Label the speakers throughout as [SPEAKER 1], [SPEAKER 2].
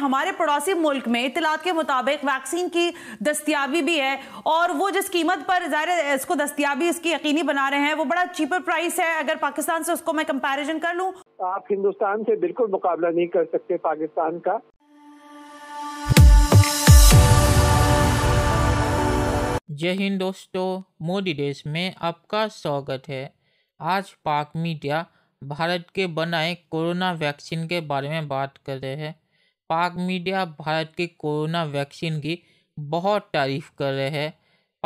[SPEAKER 1] हमारे पड़ोसी मुल्क में इतलात के मुताबिक वैक्सीन की दस्तियाबी भी है और वो जिस कीमत पर ज़ाहिर इसको दस्तियाबी इसकी यकीनी बना रहे हैं वो बड़ा चीपर प्राइस है अगर पाकिस्तान से उसको मैं कंपेरिजन कर लूँ
[SPEAKER 2] आप हिंदुस्तान से बिल्कुल मुकाबला नहीं कर सकते पाकिस्तान का
[SPEAKER 3] जय हिंद दोस्तों मोदी देश में आपका स्वागत है आज पाक मीडिया भारत के बनाए कोरोना वैक्सीन के बारे में बात कर रहे हैं पाक मीडिया भारत के कोरोना वैक्सीन की बहुत तारीफ कर रहे हैं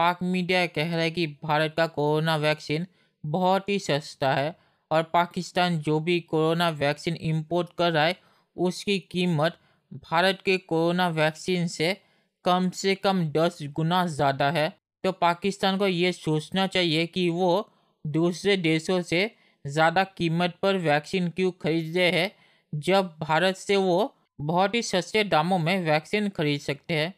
[SPEAKER 3] पाक मीडिया कह रहा है कि भारत का कोरोना वैक्सीन बहुत ही सस्ता है और पाकिस्तान जो भी कोरोना वैक्सीन इंपोर्ट कर रहा है उसकी कीमत भारत के कोरोना वैक्सीन से कम से कम दस गुना ज़्यादा है तो पाकिस्तान को ये सोचना चाहिए कि वो दूसरे देशों से ज़्यादा कीमत पर वैक्सीन क्यों खरीद रहे हैं जब भारत से वो बहुत ही सस्ते दामों में वैक्सीन खरीद सकते हैं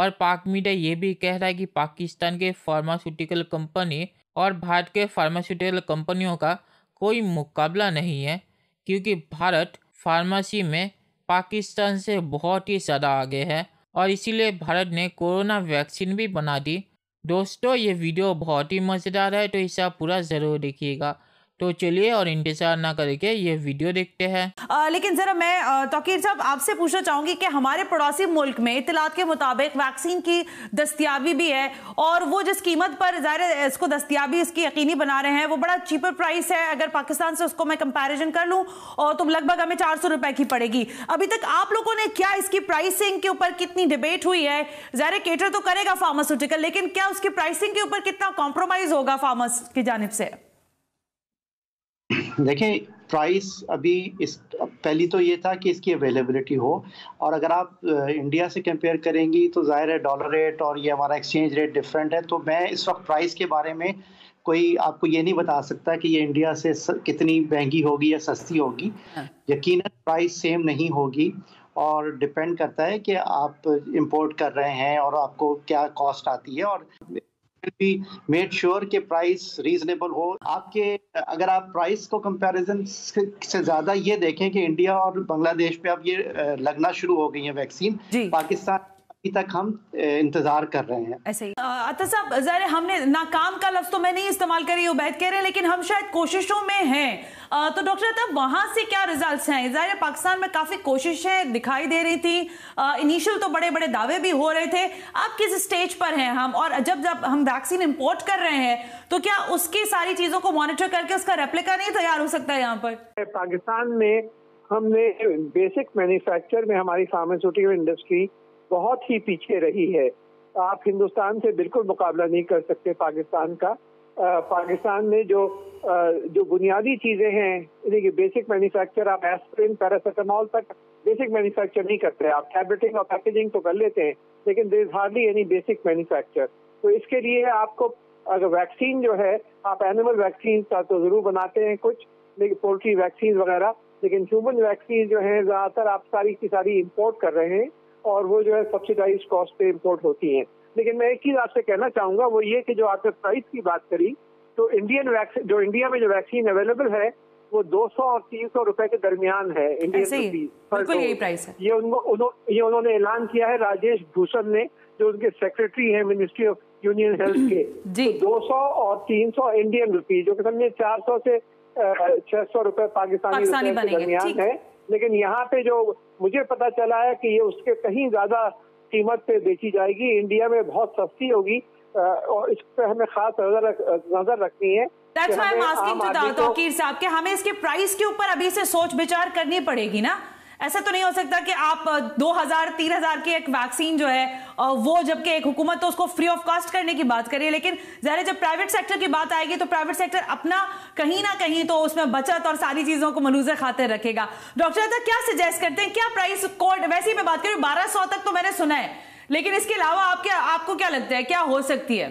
[SPEAKER 3] और पाक मीडिया ये भी कह रहा है कि पाकिस्तान के फार्मास्यूटिकल कंपनी और भारत के फार्मास्यूटिकल कंपनियों का कोई मुकाबला नहीं है क्योंकि भारत फार्मेसी में पाकिस्तान से बहुत ही ज़्यादा आगे है और इसीलिए भारत ने कोरोना वैक्सीन भी बना दी दोस्तों ये वीडियो बहुत ही मज़ेदार है तो इसे आप पूरा ज़रूर देखिएगा तो चलिए और इंतजार ना करके ये वीडियो देखते हैं लेकिन ज़रा मैं तोकीर साहब आपसे पूछना
[SPEAKER 1] चाहूंगी कि हमारे पड़ोसी मुल्क में इतलात के मुताबिक वैक्सीन की दस्तियाबी भी है और वो जिस कीमत पर ज़ाहिर इसको दस्तियाबी इसकी यकीनी बना रहे हैं वो बड़ा चीपर प्राइस है अगर पाकिस्तान से उसको मैं कंपेरिजन कर लूँ और तो लगभग हमें चार सौ रुपए की पड़ेगी अभी तक आप लोगों ने क्या इसकी प्राइसिंग के ऊपर कितनी डिबेट हुई है ज़ाहिर केटर तो करेगा फार्मास्यूटिकल लेकिन क्या उसकी प्राइसिंग के ऊपर कितना कॉम्प्रोमाइज़ होगा फार्मास की जानब से
[SPEAKER 4] देखें प्राइस अभी इस पहली तो ये था कि इसकी अवेलेबिलिटी हो और अगर आप इंडिया से कंपेयर करेंगी तो जाहिर है डॉलर रेट और ये हमारा एक्सचेंज रेट डिफरेंट है तो मैं इस वक्त प्राइस के बारे में कोई आपको ये नहीं बता सकता कि ये इंडिया से कितनी महंगी होगी या सस्ती होगी हाँ। यकीन प्राइस सेम नहीं होगी और डिपेंड करता है कि आप इम्पोर्ट कर रहे हैं और आपको क्या कॉस्ट आती है और be made sure कि प्राइस रीजनेबल हो आपके अगर आप प्राइस को कंपैरिजन से ज़्यादा ये देखें कि इंडिया और बांग्लादेश पे अब ये लगना शुरू हो गई है वैक्सीन पाकिस्तान अभी तक हम इंतजार कर रहे हैं
[SPEAKER 1] ऐसे ही अतः साहब हमने नाकाम का लफ्ज तो मैं नहीं इस्तेमाल करी उबैद कह रहे हैं लेकिन हम शायद कोशिशों में हैं तो डॉक्टर अतः वहाँ से क्या रिजल्ट्स हैं इसराइल पाकिस्तान में काफ़ी कोशिशें दिखाई दे रही थी इनिशियल तो बड़े बड़े दावे भी हो रहे थे अब किस स्टेज पर हैं हम और जब जब हम वैक्सीन इम्पोर्ट कर रहे हैं तो क्या उसकी सारी चीज़ों को मॉनिटर करके उसका रेप्लिका नहीं तैयार हो सकता है यहाँ पर
[SPEAKER 2] पाकिस्तान में हमने बेसिक मैन्युफैक्चर में हमारी फार्मास्यूटिकल इंडस्ट्री बहुत ही पीछे रही है आप हिंदुस्तान से बिल्कुल मुकाबला नहीं कर सकते पाकिस्तान का पाकिस्तान में जो जो बुनियादी चीज़ें हैं यानी कि बेसिक मैन्युफैक्चर आप एस्प्रिन पैरासीटामॉल तक बेसिक मैन्युफैक्चर नहीं करते आप टैबलेटिंग और पैकेजिंग तो कर लेते हैं लेकिन there is hardly any basic manufacture तो इसके लिए आपको अगर वैक्सीन जो है आप एनिमल वैक्सीन का तो ज़रूर बनाते हैं कुछ लेकिन पोल्ट्री वैक्सीन वगैरह लेकिन ह्यूमन वैक्सीन जो है ज़्यादातर आप सारी की सारी इम्पोर्ट कर रहे हैं और वो जो है सब्सिडाइज कॉस्ट पे इम्पोर्ट होती है लेकिन मैं एक चीज आपसे कहना चाहूंगा वो ये कि जो आपने प्राइस की बात करी तो इंडियन वैक्सीन जो इंडिया में जो वैक्सीन अवेलेबल है वो 200 और 300 रुपए के दरमियान है इंडियन बिल्कुल
[SPEAKER 3] तो यही प्राइस है ये उन्हों,
[SPEAKER 2] ये उन्होंने ऐलान किया है राजेश भूषण ने जो उनके सेक्रेटरी है मिनिस्ट्री ऑफ यूनियन हेल्थ के तो दो सौ और तीन सौ इंडियन रुपीज जो कि समझे चार सौ से छह सौ रुपए पाकिस्तानी के दरमियान है लेकिन यहाँ पे जो मुझे पता चला है कि ये उसके कहीं ज्यादा कीमत पे बेची जाएगी इंडिया में बहुत सस्ती होगी और इस पर हमें खास नजर नजर रखनी है That's why I'm asking to Tawqir
[SPEAKER 1] साहब कि हमें इसके प्राइस के ऊपर अभी से सोच विचार करनी पड़ेगी ना ऐसा तो नहीं हो सकता कि आप 2000 3000 की एक वैक्सीन जो है वो जबकि एक हुकूमत तो उसको फ्री ऑफ कॉस्ट करने की बात करिए लेकिन ज़ाहिर जब प्राइवेट सेक्टर की बात आएगी तो प्राइवेट सेक्टर अपना कहीं ना कहीं तो उसमें बचत और सारी चीज़ों को मलूज खातिर रखेगा डॉक्टर साहब क्या सजेस्ट करते हैं क्या प्राइस कोड वैसे ही मैं बात करूँ बारह तक तो मैंने सुना है लेकिन इसके अलावा आपके आपको क्या लगता है क्या हो सकती है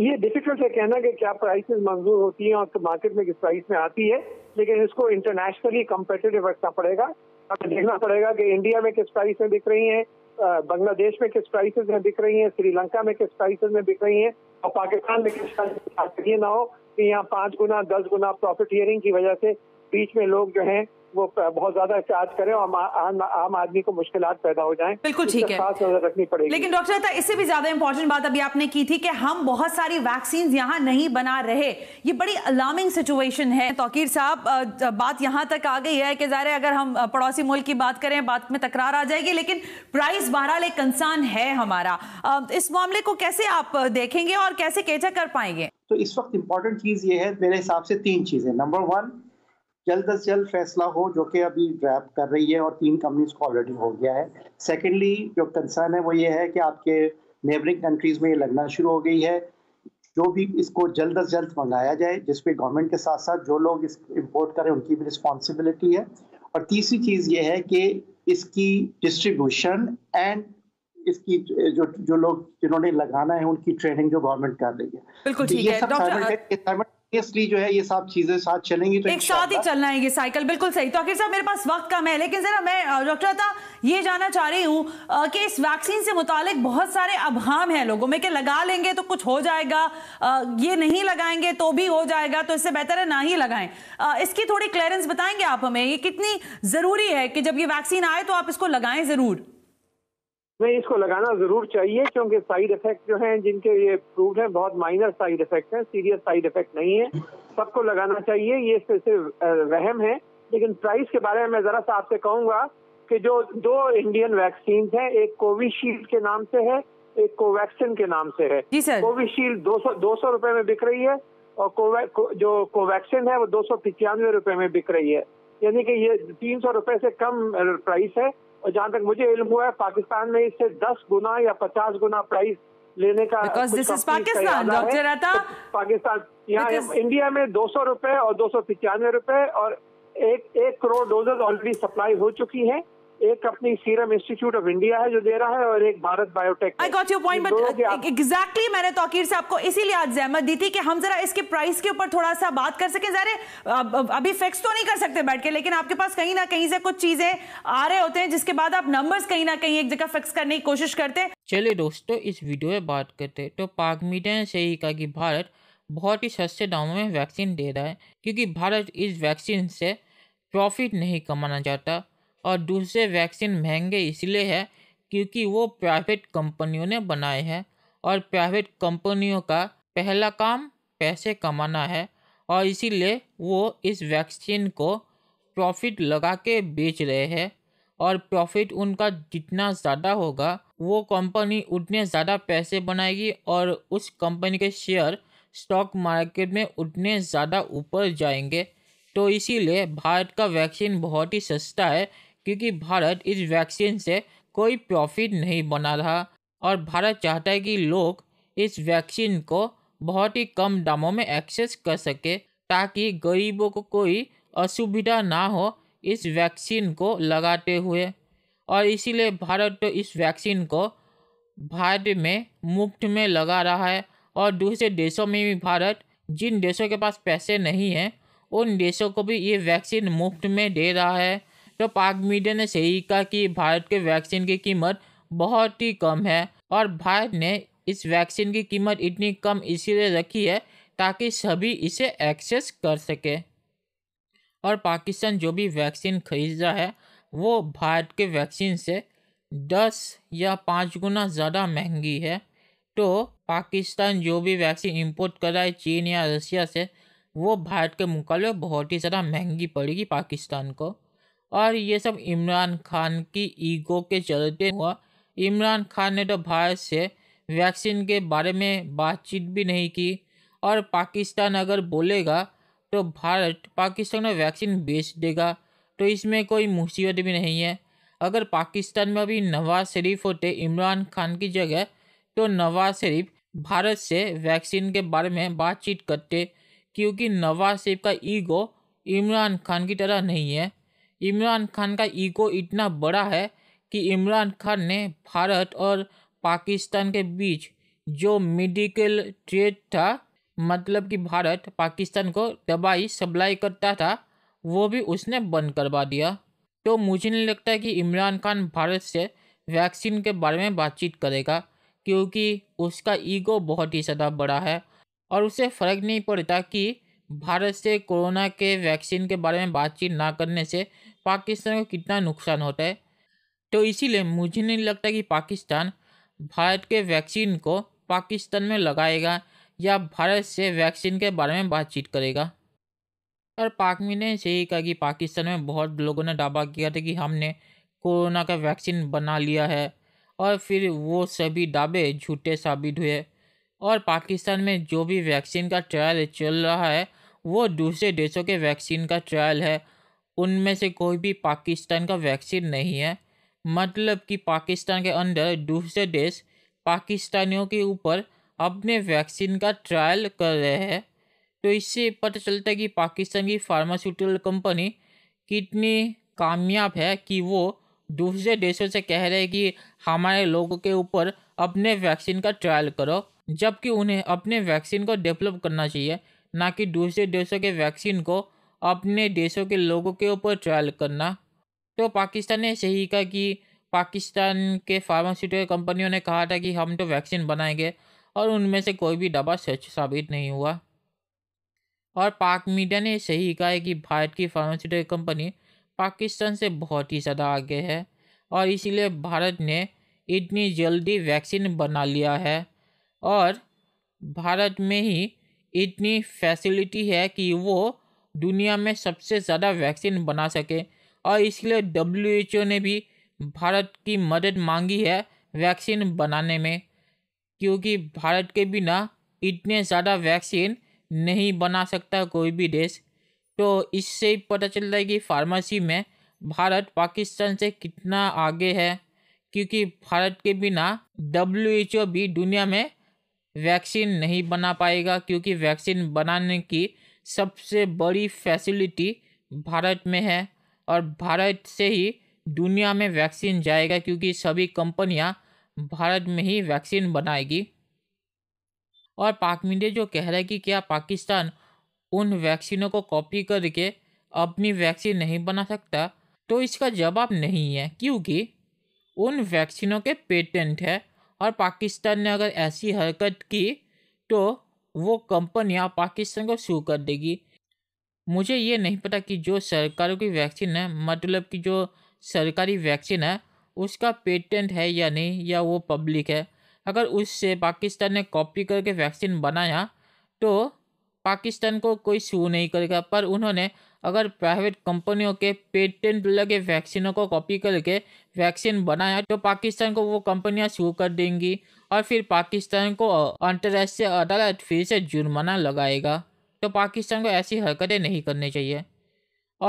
[SPEAKER 2] ये डिफिकल्ट है कहना कि क्या प्राइसेस मंजूर होती हैं और तो मार्केट में किस प्राइस में आती है लेकिन इसको इंटरनेशनली कंपेटेटिव रखना पड़ेगा हमें देखना पड़ेगा कि इंडिया में किस प्राइस में बिक रही है बांग्लादेश में किस प्राइसेज में बिक रही है श्रीलंका में किस प्राइसेज में बिक रही है और पाकिस्तान में किस प्राइस ये ना हो कि यहाँ पाँच गुना दस गुना प्रॉफिट हियरिंग की वजह से बीच में लोग जो हैं वो बहुत ज्यादा चार्ज करें और आम, आदमी को मुश्किल पैदा हो जाए बिल्कुल ठीक है खास नजर रखनी पड़ेगी लेकिन
[SPEAKER 1] डॉक्टर अता इससे भी ज्यादा इंपॉर्टेंट बात अभी आपने की थी कि हम बहुत सारी वैक्सीन यहाँ नहीं बना रहे ये बड़ी अलार्मिंग सिचुएशन है तोकीर साहब बात यहाँ तक आ गई है कि ज़ाहिर अगर हम पड़ोसी मुल्क की बात करें बात में तकरार आ जाएगी लेकिन प्राइस बहरहाल एक कंसर्न है हमारा इस मामले को कैसे आप देखेंगे और कैसे कैचा कर पाएंगे
[SPEAKER 4] तो इस वक्त इम्पोर्टेंट चीज़ ये है मेरे हिसाब से तीन चीज़ें नंबर वन जल्द अज जल्द फैसला हो जो कि अभी ड्रैप कर रही है और तीन कंपनीज को ऑलरेडी हो गया है सेकेंडली जो कंसर्न है वो ये है कि आपके नेबरिंग कंट्रीज़ में ये लगना शुरू हो गई है जो भी इसको जल्द अज जल्द मंगाया जाए जिसपे गवर्नमेंट के साथ साथ जो लोग इस इम्पोर्ट करें उनकी भी रिस्पॉन्सिबिलिटी है और तीसरी चीज़ ये है कि इसकी डिस्ट्रीब्यूशन एंड इसकी जो जो लोग जिन्होंने लगाना है उनकी ट्रेनिंग जो गवर्नमेंट कर रही है बिल्कुल तो ठीक है जो है ये सब चीजें साथ चलेंगी तो एक साथ
[SPEAKER 1] ही चलना है ये साइकिल बिल्कुल सही तो आखिर साहब मेरे पास वक्त कम है लेकिन जरा मैं डॉक्टर ये जानना चाह रही हूँ कि इस वैक्सीन से मुतालिक बहुत सारे अभाम हैं लोगों में कि लगा लेंगे तो कुछ हो जाएगा ये नहीं लगाएंगे तो भी हो जाएगा तो इससे बेहतर है ना ही लगाएं इसकी थोड़ी क्लियरेंस बताएंगे आप हमें ये कितनी जरूरी है कि जब ये वैक्सीन आए तो आप इसको लगाएं जरूर
[SPEAKER 2] नहीं इसको लगाना जरूर चाहिए क्योंकि साइड इफेक्ट जो हैं जिनके ये प्रूव हैं बहुत माइनर साइड इफेक्ट हैं सीरियस साइड इफेक्ट नहीं है सबको लगाना चाहिए ये सिर्फ वहम है लेकिन प्राइस के बारे में मैं जरा सा आपसे कहूंगा कि जो दो इंडियन वैक्सीन हैं एक कोविशील्ड के नाम से है एक कोवैक्सिन के नाम से है कोविशील्ड दो सौ दो सौ रुपए में बिक रही है और कोवै को, जो कोवैक्सिन है वो दो सौ पिचानवे रुपए में बिक रही है यानी कि ये तीन सौ रुपए से कम प्राइस है और जहाँ तक मुझे इल्म हुआ है पाकिस्तान में इससे दस गुना या पचास गुना प्राइस लेने का this is Pakistan doctor Pakistan यहाँ इंडिया में दो सौ रुपए और दो सौ पिचानवे रुपए और एक एक करोड़ डोजेज ऑलरेडी सप्लाई हो चुकी है एक
[SPEAKER 1] अपनी सीरम इंस्टीट्यूट ऑफ इंडिया है जो दे रहा है और एक Bharat Biotech I got your point but exactly मैंने तोकीर से आपको इसीलिए आज जहमत दी थी कि हम जरा इसके प्राइस के ऊपर थोड़ा सा बात कर सके जरा अभी फिक्स तो नहीं कर सकते बैठ के लेकिन आपके पास कहीं ना कहीं से कुछ चीजें आ रहे होते हैं जिसके बाद आप नंबर्स कहीं ना कहीं एक जगह फिक्स करने की कोशिश
[SPEAKER 3] करते हैं चलिए दोस्तों इस वीडियो में बात करते तो पाक मीडिया ने सही कहा कि भारत बहुत ही सस्ते दामों में वैक्सीन दे रहा है क्योंकि भारत इस वैक्सीन से प्रॉफिट नहीं कमाना चाहता और दूसरे वैक्सीन महंगे इसलिए है क्योंकि वो प्राइवेट कंपनियों ने बनाए हैं और प्राइवेट कंपनियों का पहला काम पैसे कमाना है और इसीलिए वो इस वैक्सीन को प्रॉफिट लगा के बेच रहे हैं और प्रॉफिट उनका जितना ज़्यादा होगा वो कंपनी उतने ज़्यादा पैसे बनाएगी और उस कंपनी के शेयर स्टॉक मार्केट में उतने ज़्यादा ऊपर जाएंगे तो इसीलिए भारत का वैक्सीन बहुत ही सस्ता है क्योंकि भारत इस वैक्सीन से कोई प्रॉफिट नहीं बना रहा और भारत चाहता है कि लोग इस वैक्सीन को बहुत ही कम दामों में एक्सेस कर सके ताकि गरीबों को कोई असुविधा ना हो इस वैक्सीन को लगाते हुए और इसीलिए भारत तो इस वैक्सीन को भारत में मुफ्त में लगा रहा है और दूसरे देशों में भी भारत जिन देशों के पास पैसे नहीं हैं उन देशों को भी ये वैक्सीन मुफ्त में दे रहा है तो पाक मीडिया ने सही कहा कि भारत के वैक्सीन की कीमत बहुत ही कम है और भारत ने इस वैक्सीन की कीमत इतनी कम इसीलिए रखी है ताकि सभी इसे एक्सेस कर सके और पाकिस्तान जो भी वैक्सीन खरीद रहा है वो भारत के वैक्सीन से दस या पाँच गुना ज़्यादा महंगी है तो पाकिस्तान जो भी वैक्सीन इंपोर्ट कर रहा है चीन या रसिया से वो भारत के मुकाबले बहुत ही ज़्यादा महंगी पड़ेगी पाकिस्तान को और ये सब इमरान खान की ईगो के चलते हुआ इमरान खान ने तो भारत से वैक्सीन के बारे में बातचीत भी नहीं की और पाकिस्तान अगर बोलेगा तो भारत पाकिस्तान में वैक्सीन बेच देगा तो इसमें कोई मुसीबत भी नहीं है अगर पाकिस्तान में अभी नवाज शरीफ होते इमरान खान की जगह तो नवाज शरीफ भारत से वैक्सीन के बारे में बातचीत करते क्योंकि नवाज शरीफ का ईगो इमरान खान की तरह नहीं है इमरान खान का ईगो इतना बड़ा है कि इमरान खान ने भारत और पाकिस्तान के बीच जो मेडिकल ट्रेड था मतलब कि भारत पाकिस्तान को दवाई सप्लाई करता था वो भी उसने बंद करवा दिया तो मुझे नहीं लगता कि इमरान खान भारत से वैक्सीन के बारे में बातचीत करेगा क्योंकि उसका ईगो बहुत ही ज़्यादा बड़ा है और उसे फ़र्क नहीं पड़ता कि भारत से कोरोना के वैक्सीन के बारे में बातचीत ना करने से पाकिस्तान को कितना नुकसान होता है तो इसीलिए मुझे नहीं लगता कि पाकिस्तान भारत के वैक्सीन को पाकिस्तान में लगाएगा या भारत से वैक्सीन के बारे में बातचीत करेगा और पाकमी ने यही कहा कि पाकिस्तान में बहुत लोगों ने दावा किया था कि हमने कोरोना का वैक्सीन बना लिया है और फिर वो सभी दावे झूठे साबित हुए और पाकिस्तान में जो भी वैक्सीन का ट्रायल चल रहा है वो दूसरे देशों के वैक्सीन का ट्रायल है उनमें से कोई भी पाकिस्तान का वैक्सीन नहीं है मतलब कि पाकिस्तान के अंदर दूसरे देश पाकिस्तानियों के ऊपर अपने वैक्सीन का ट्रायल कर रहे हैं तो इससे पता चलता है कि पाकिस्तान की फार्मास्यूटिकल कंपनी कितनी कामयाब है कि वो दूसरे देशों से कह रहे हैं कि हमारे लोगों के ऊपर अपने वैक्सीन का ट्रायल करो जबकि उन्हें अपने वैक्सीन को डेवलप करना चाहिए ना कि दूसरे देशों के वैक्सीन को अपने देशों के लोगों के ऊपर ट्रायल करना तो पाकिस्तान ने सही कहा कि पाकिस्तान के फार्मास्यूटिकल कंपनियों ने कहा था कि हम तो वैक्सीन बनाएंगे और उनमें से कोई भी दवा सच साबित नहीं हुआ और पाक मीडिया ने सही कहा है कि भारत की फार्मास्यूटिकल कंपनी पाकिस्तान से बहुत ही ज़्यादा आगे है और इसीलिए भारत ने इतनी जल्दी वैक्सीन बना लिया है और भारत में ही इतनी फैसिलिटी है कि वो दुनिया में सबसे ज़्यादा वैक्सीन बना सके और इसलिए डब्ल्यू ने भी भारत की मदद मांगी है वैक्सीन बनाने में क्योंकि भारत के बिना इतने ज़्यादा वैक्सीन नहीं बना सकता कोई भी देश तो इससे ही पता चलता है कि फार्मेसी में भारत पाकिस्तान से कितना आगे है क्योंकि भारत के बिना डब्ल्यू भी दुनिया में वैक्सीन नहीं बना पाएगा क्योंकि वैक्सीन बनाने की सबसे बड़ी फैसिलिटी भारत में है और भारत से ही दुनिया में वैक्सीन जाएगा क्योंकि सभी कंपनियां भारत में ही वैक्सीन बनाएगी और मीडिया जो कह रहा है कि क्या पाकिस्तान उन वैक्सीनों को कॉपी करके अपनी वैक्सीन नहीं बना सकता तो इसका जवाब नहीं है क्योंकि उन वैक्सीनों के पेटेंट है और पाकिस्तान ने अगर ऐसी हरकत की तो वो कंपनियां पाकिस्तान को शुरू कर देगी मुझे ये नहीं पता कि जो सरकारों की वैक्सीन है मतलब कि जो सरकारी वैक्सीन है उसका पेटेंट है या नहीं या वो पब्लिक है अगर उससे पाकिस्तान ने कॉपी करके वैक्सीन बनाया तो पाकिस्तान को कोई सू नहीं करेगा पर उन्होंने अगर प्राइवेट कंपनियों के पेटेंट लगे वैक्सीनों को कॉपी करके वैक्सीन बनाया तो पाकिस्तान को वो कंपनियां सू कर देंगी और फिर पाकिस्तान को अंतर्राष्ट्रीय अदालत फिर से जुर्माना लगाएगा तो पाकिस्तान को ऐसी हरकतें नहीं करनी चाहिए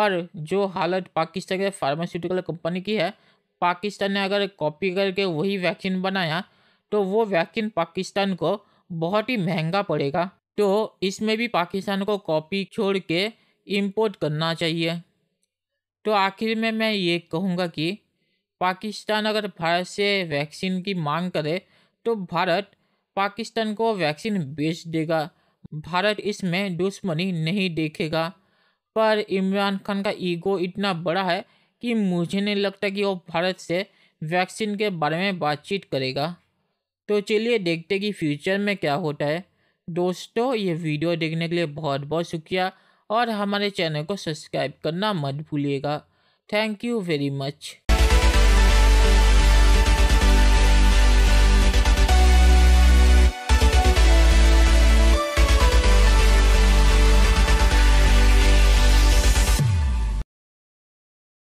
[SPEAKER 3] और जो हालत पाकिस्तान के फार्मास्यूटिकल कंपनी की है पाकिस्तान ने अगर कॉपी करके वही वैक्सीन बनाया तो वो वैक्सीन पाकिस्तान को बहुत ही महंगा पड़ेगा तो इसमें भी पाकिस्तान को कॉपी छोड़ के इम्पोर्ट करना चाहिए तो आखिर में मैं ये कहूँगा कि पाकिस्तान अगर भारत से वैक्सीन की मांग करे तो भारत पाकिस्तान को वैक्सीन बेच देगा भारत इसमें दुश्मनी नहीं देखेगा पर इमरान खान का ईगो इतना बड़ा है कि मुझे नहीं लगता कि वो भारत से वैक्सीन के बारे में बातचीत करेगा तो चलिए देखते कि फ्यूचर में क्या होता है दोस्तों ये वीडियो देखने के लिए बहुत बहुत शुक्रिया और हमारे चैनल को सब्सक्राइब करना मत भूलिएगा थैंक यू वेरी मच